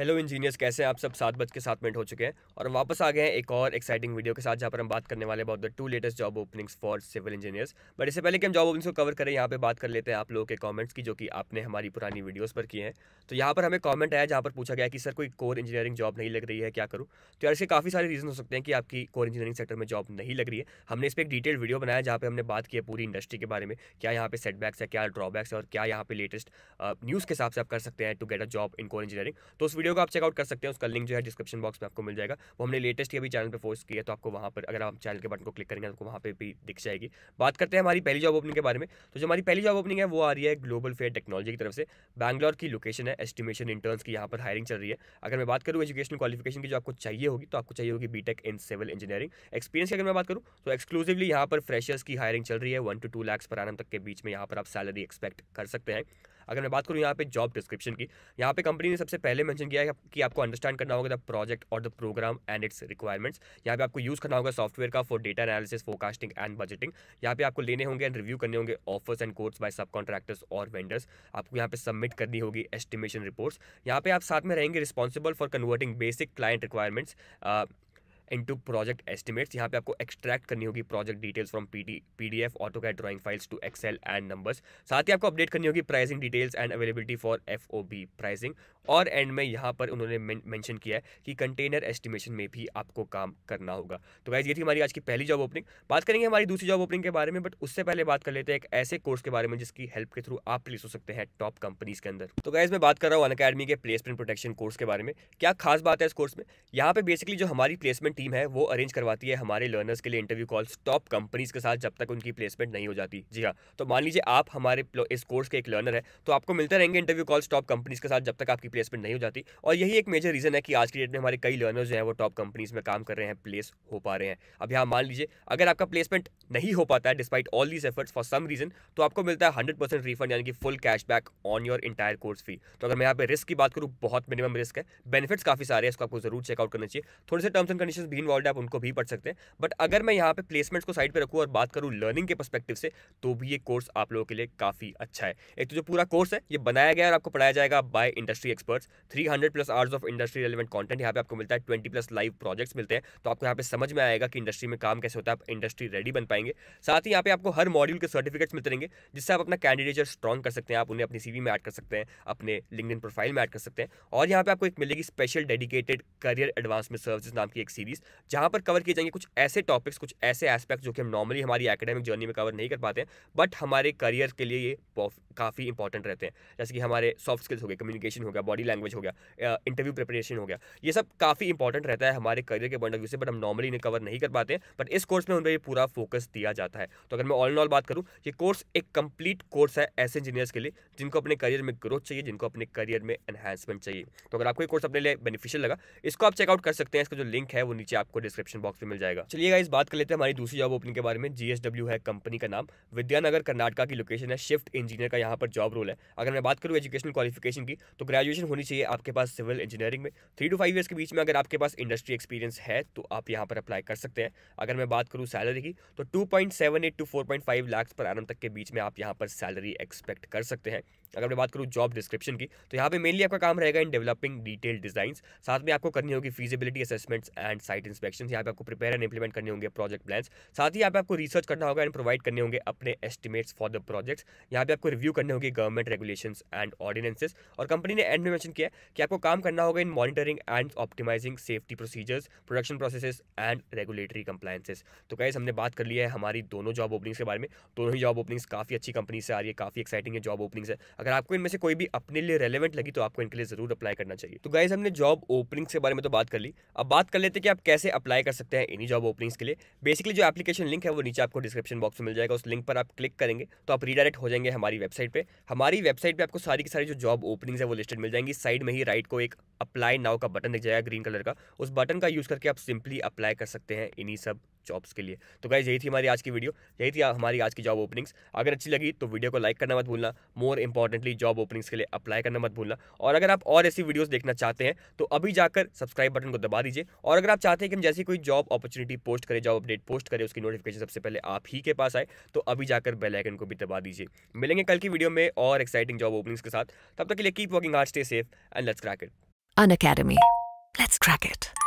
hello engineers कैसे हैं आप सब सात बज के सात मिनट हो चुके हैं और वापस आ गए हैं एक और एक्साइटिंग वीडियो के साथ जहाँ पर हम बात करने वाले about the two latest job openings for civil engineers but इससे पहले कि हम जॉब ओपनिंग्स को कवर करें यहाँ पे बात कर लेते हैं आप लोगों के कमेंट्स की जो कि आपने हमारी पुरानी वीडियोज़ पर किए हैं तो यहाँ पर हमें कॉमेंट आया जहाँ पर पूछा गया कि सर कोई कोर इंजीनियरिंग जॉब नहीं लग रही है क्या करूँ तो यार इसके काफ़ी सारे रीजन हो सकते हैं कि आपकी कोर इंजीनियरिंग सेक्टर में जॉब नहीं लग रही है हमने इस पर एक डिटेल वीडियो बनाया जहाँ पर हमने बात की है पूरी इंडस्ट्री के बारे में क्या यहाँ पे सेटबैक्स है क्या ड्रॉबैक्स है और क्या यहाँ पे लेटेस्ट न्यूज़ के हिसाब से आप कर सकते हैं to get a job in core engineering तो उस वीडियो वीडियो को आप चेकआउट कर सकते हैं उसका लिंक जो है डिस्क्रिप्शन बॉक्स में आपको मिल जाएगा वो हमने लेटेस्ट अभी चैनल पर पोस्ट किया तो आपको वहाँ पर अगर आप चैनल के बटन को क्लिक करेंगे तो वहाँ पर भी दिख जाएगी बात करते हैं हमारी पहली जॉब ओपनिंग के बारे में तो जो हमारी पहली जॉब ओपनिंग है वो आ रही है ग्लोबल फेयर टेक्नोलॉजी की तरफ से बैंगलोर की लोकेशन है एस्टिमेशन इंटर्न्स की यहाँ पर हायरिंग चल रही है अगर मैं बात करूँ एजुकेशन क्वालिफिकेशन की जो आपको चाहिए होगी तो आपको चाहिए होगी B in civil engineering experience की अगर मैं बात करूँ तो एक्सक्लूसिवली यहाँ पर फ्रेशर्स की हायरिंग चल रही है वन टू टू लैक्स पर आनम तक के बीच में यहाँ पर आप सैलरी एक्सपेक्ट कर सकते हैं अगर मैं बात करूँ यहाँ पे जॉब डिस्क्रिप्शन की यहाँ पे कंपनी ने सबसे पहले मेंशन किया है कि आपको अंडरस्टैंड करना होगा द प्रोजेक्ट और the programme and its requirements यहाँ पे आपको यूज़ करना होगा सॉफ्टवेयर का for data analysis forecasting and budgeting यहाँ पे आपको लेने होंगे एंड रिव्यू करने होंगे offers and quotes by subcontractors और वेंडर्स आपको यहाँ पे सबमिट करनी होगी एस्टिमेशन रिपोर्ट्स यहाँ पे आप साथ में रहेंगे responsible for converting basic client requirements into project estimates यहाँ पे आपको एक्सट्रैक्ट करनी होगी project details from PD PDF AutoCAD drawing files to Excel and numbers साथ ही आपको अपडेट करनी होगी pricing details and availability for F pricing और एंड में यहाँ पर उन्होंने मैंशन किया है कि कंटेनर एस्टिमेशन में भी आपको काम करना होगा तो गाइज ये थी हमारी आज की पहली जॉब ओपनिंग बात करेंगे हमारी दूसरी जॉब ओपनिंग के बारे में बट उससे पहले बात कर लेते हैं एक ऐसे कोर्स के बारे में जिसकी हेल्प के थ्रू आप प्लेस हो सकते हैं टॉप कंपनीज के अंदर तो गाइज मैं बात कर रहा हूँ अन अकेडमी के प्लेसमेंट प्रोटेक्शन कोर्स के बारे में क्या खास बात है इस कोर्स में यहाँ पे बेसिकली जो हमारी प्लेसमेंट टीम है वो अरेंज करवाती है हमारे लर्नर्स के लिए इंटरव्यू कॉल्स टॉप कंपनीज के साथ जब तक उनकी प्लेसमेंट नहीं हो जाती जी हाँ तो मान लीजिए आप हमारे इस कोर्स के एक लर्नर है तो आपको मिलते रहेंगे इंटरव्यू कॉल्स टॉप कंपनीज के साथ जब तक आपकी प्लेसमेंट नहीं हो जाती और यही एक मेजर रीजन है कि आज की डेट में हमारे कई लर्नर जो है वो टॉप कंपनीज में काम कर रहे हैं प्लेस हो पा रहे हैं अब यहाँ मान लीजिए अगर आपका प्लेसमेंट नहीं हो पाता है despite all these efforts for some reason तो आपको मिलता है हंड्रेड रिफंड यानी कि full cashback on your entire course fee तो अगर मैं यहाँ पर रिस्क की बात करूँ बहुत मिनिमम रिस्क है बेनिफिट्स काफी सारे हैं इसको आपको जरूर चेकआउट करना चाहिए थोड़े से terms and condition involved आप उनको भी पढ़ सकते हैं बट अगर मैं यहाँ पे प्लेसमेंट्स को साइड पे रखूँ और बात करूँ लर्निंग के पर्सपेक्टिव से तो भी ये कोर्स आप लोगों के लिए काफ़ी अच्छा है एक तो जो पूरा कोर्स है ये बनाया गया और आपको पढ़ाया जाएगा by industry experts three plus hours of industry relevant content यहाँ पे आपको मिलता है ट्वेंटी प्लस लाइव प्रोजेक्ट्स मिलते हैं तो आपको यहाँ पे समझ में आएगा कि इंडस्ट्री में काम कैसे होता है आप इंडस्ट्री रेडी बन पाएंगे साथ ही यहाँ पे आपको हर मॉड्यूल के सर्टिफिकेट्स मिलते रहेंगे जिससे आप अपना कैंडिडेटर स्ट्रॉन्ग कर सकते हैं आप उन्हें अपनी सीवी में ऐड कर सकते हैं अपने लिंक प्रोफाइल में ऐड कर सकते हैं और यहाँ पे आपको एक मिलेगी special dedicated career advancement service नाम की एक सीवी सीरीज जहां पर कवर किए जाएंगे कुछ ऐसे टॉपिक्स कुछ ऐसे एस्पेक्ट जो कि हम नॉर्मली हमारी एकेडमिक जर्नी में कवर नहीं कर पाते हैं बट हमारे करियर के लिए ये काफ़ी इंपॉर्टेंट रहते हैं जैसे कि हमारे सॉफ्ट स्किल्स हो गए कम्युनिकेशन हो गया बॉडी लैंग्वेज हो गया इंटरव्यू प्रिपरेशन हो गया ये सब काफ़ी इंपॉर्टेंट रहता है हमारे करियर के पॉइंट ऑफ व्यू से बट हम नॉर्मली इन्हें कवर नहीं कर पाते बट इस कोर्स में उन पर पूरा फोकस दिया जाता है तो अगर मैं ऑल इन ऑल बात करूँ ये कोर्स एक कंप्लीट कोर्स है ऐसे इंजीनियर्स के लिए जिनको अपने करियर में ग्रोथ चाहिए जिनको अपने करियर में एनहांसमेंट चाहिए तो अगर आपको ये कोर्स अपने लिए बेनिफिशियल लगा इसको आप चेकआउट कर सकते हैं इसका जो लिंक है वो नीचे आपको डिस्क्रिप्शन बॉक्स में मिल जाएगा चलिए इस बात कर लेते हैं हमारी दूसरी जॉब ओपनिंग के बारे में जीएसडब्ल्यू है कंपनी का नाम विद्यानगर कर्नाटका की लोकेशन है शिफ्ट इंजीनियर का यहाँ पर जॉब रोल है अगर मैं बात करूँ एजुकेशन क्वालिफिकेशन की तो ग्रेजुएशन होनी चाहिए आपके पास सिविल इंजीनियरिंग में थ्री टू फाइव ईयर्स के बीच में अगर आपके पास इंडस्ट्री एक्सपीरियंस है तो आप यहाँ पर अप्लाई कर सकते हैं अगर मैं बात करूँ सैलरी की तो two to four point lakh पर आरम तक के बीच में आप यहाँ पर सैलरी एक्सपेक्ट कर सकते हैं अगर मैं बात करूँ जॉब डिस्क्रिप्शन की तो यहाँ पे मेनली आपका काम रहेगा इन डेवलपिंग डिटेल डिजाइन साथ में आपको करनी होगी feasibility assessments and site inspection यहाँ पे आपको प्रिपेयर एंड इंप्लीमेंट करने होंगे प्रोजेक्ट प्लान साथ ही यहाँ पे आपको रिसर्च करना होगा एंड प्रोवाइड करने होंगे अपने एस्टिमेट्स फॉर द प्रोजेक्ट्स यहाँ पे आपको रिव्यू करने होंगे गवर्नमेंट रेगुलेशन एंड ऑर्डिनेंसेज और कंपनी ने एंड में मैंशन किया कि आपको काम करना होगा in monitoring and optimising safety procedures production processes and regulatory compliances तो कैसे हमने बात कर लिया है हमारी दोनों जॉब ओपनिंग्स के बारे में दोनों ही जॉब ओपनिंग्स काफ़ी अच्छी कंपनी से आ रही है काफ़ी एक्साइटिंग है जॉब ओपनिंग्स है अगर आपको इनमें से कोई भी अपने लिए रेलेवेंट लगी तो आपको इनके लिए जरूर अप्लाई करना चाहिए तो गाइज हमने जॉब ओपनिंग्स के बारे में तो बात कर ली अब बात कर लेते कि आप आप कैसे अप्लाई कर सकते हैं इन्हीं जॉब ओपनिंग्स के लिए बेसिकली जो एप्लीकेशन लिंक है वो नीचे आपको डिस्क्रिप्शन बॉक्स में मिल जाएगा उस लिंक पर आप क्लिक करेंगे तो आप रीडायरेक्ट हो जाएंगे हमारी वेबसाइट पर हमारी वेबसाइट पर आपको सारी की सारी जो जॉब ओपनिंग्स है वो लिस्टेड मिल जाएंगी साइड में ही राइट को एक अप्लाई नाव का बटन दिख जाएगा ग्रीन कलर का उस बटन का यूज़ करके आप सिंपली अप्लाई कर सकते हैं इन्हीं सब जॉब्स के लिए तो गाइज यही थी हमारी आज की वीडियो यही थी हमारी आज की जॉब ओपनिंग्स अगर अच्छी लगी तो वीडियो को लाइक करना मत भूलना मोर इंपॉर्टेंटली जॉब ओपनिंग्स के लिए अप्लाई करना मत भूलना और अगर आप और ऐसी वीडियोज़ देखना चाहते हैं तो अभी जाकर सब्सक्राइब बटन को दबा दीजिए और अगर आप चाहते हैं कि हम जैसी कोई जॉब अपॉर्चुनिटी पोस्ट करें जॉब अपडेट पोस्ट करें उसकी नोटिफिकेशन सबसे पहले आप ही के पास आए तो अभी जाकर बेल आइकन को भी दबा दीजिए मिलेंगे कल की वीडियो में और एक्साइटिंग जॉब ओपनिंग्स के साथ तब तक के लिए keep working hard stay safe and let's crack it Unacademy let's crack it